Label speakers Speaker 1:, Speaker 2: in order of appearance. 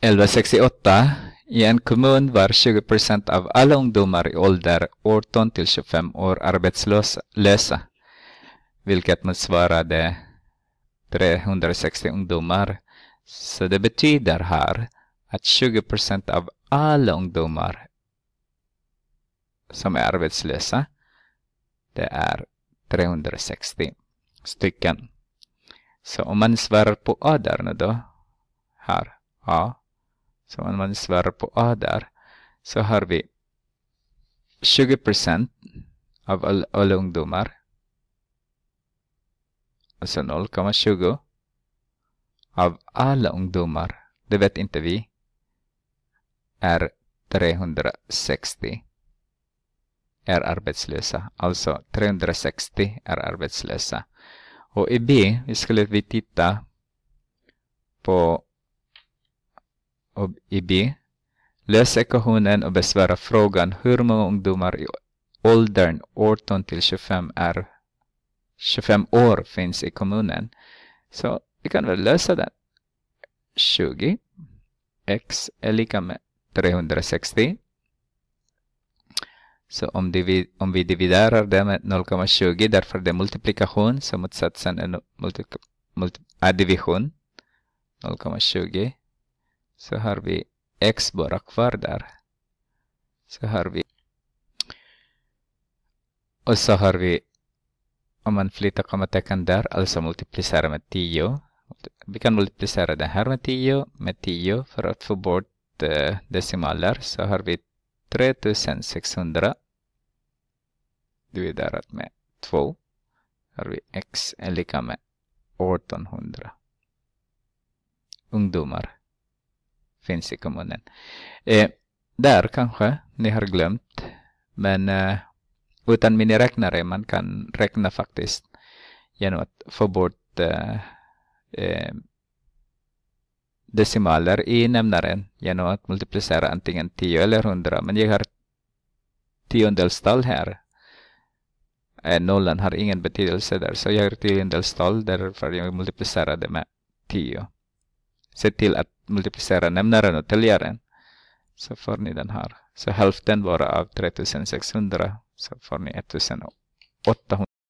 Speaker 1: 1168 i en kommun var 20 av alla ungdomar i ålder 18 till 25 år arbetslösa, vilket motsvarade 360 ungdomar. Så det betyder här att 20 av alla ungdomar som är arbetslösa, det är 360 stycken. Så om man svarar på A där nu då, här, A, så om man svarar på A där så har vi 20 av all, alla ungdomar. Alltså 0,20 av alla ungdomar, det vet inte vi, är 360 är arbetslösa. Alltså 360 är arbetslösa. Och i B skulle vi titta på och i B. Lös ekvationen och besvara frågan hur många ungdomar i åldern 18 till 25, är, 25 år finns i kommunen. Så vi kan väl lösa den. 20 x är lika med 360. Så om, divid, om vi dividerar det med 0,20 därför det är multiplikation så motsatsen är, multi, multi, är division. 0,20 så har vi x bara kvar där. Så har vi och så har vi om man flyttar kommatecken där, alltså multiplicerar med 10. Vi kan multiplicera det här med 10, med 10 för att få bort eh, decimaler. Så har vi 3600 dividerat med 2. Har vi x är lika med 1800 ungdomar finns i kommunen. Eh, där kanske ni har glömt. Men eh, utan miniräknare man kan räkna faktiskt genom att få bort eh, eh, decimaler i nämnaren genom att multiplicera antingen 10 eller 100. Men jag har tiondelstal här. Eh, nollan har ingen betydelse där, så jag har tiondelstal därför jag multiplicerade med 10 se till att multiplicera nämnaren och täljaren. Så får ni den här. Så hälften bara av 3600 så får ni 1800.